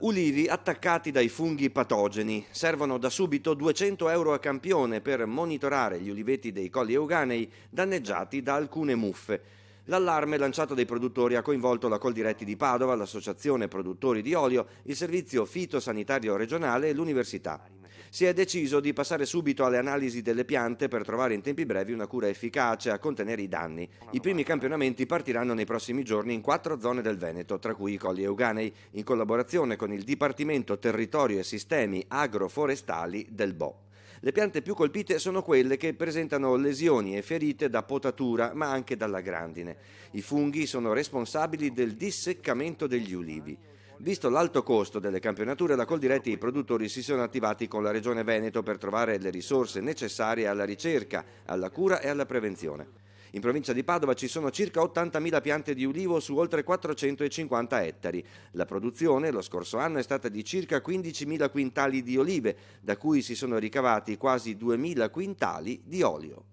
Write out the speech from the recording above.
ulivi attaccati dai funghi patogeni. Servono da subito 200 euro a campione per monitorare gli uliveti dei colli euganei danneggiati da alcune muffe. L'allarme lanciato dai produttori ha coinvolto la Coldiretti di Padova, l'Associazione Produttori di Olio, il Servizio Fitosanitario Regionale e l'Università. Si è deciso di passare subito alle analisi delle piante per trovare in tempi brevi una cura efficace a contenere i danni. I primi campionamenti partiranno nei prossimi giorni in quattro zone del Veneto, tra cui i Colli Euganei, in collaborazione con il Dipartimento Territorio e Sistemi Agroforestali del BO. Le piante più colpite sono quelle che presentano lesioni e ferite da potatura, ma anche dalla grandine. I funghi sono responsabili del disseccamento degli ulivi. Visto l'alto costo delle campionature, la Coldiretti e i produttori si sono attivati con la Regione Veneto per trovare le risorse necessarie alla ricerca, alla cura e alla prevenzione. In provincia di Padova ci sono circa 80.000 piante di ulivo su oltre 450 ettari. La produzione lo scorso anno è stata di circa 15.000 quintali di olive, da cui si sono ricavati quasi 2.000 quintali di olio.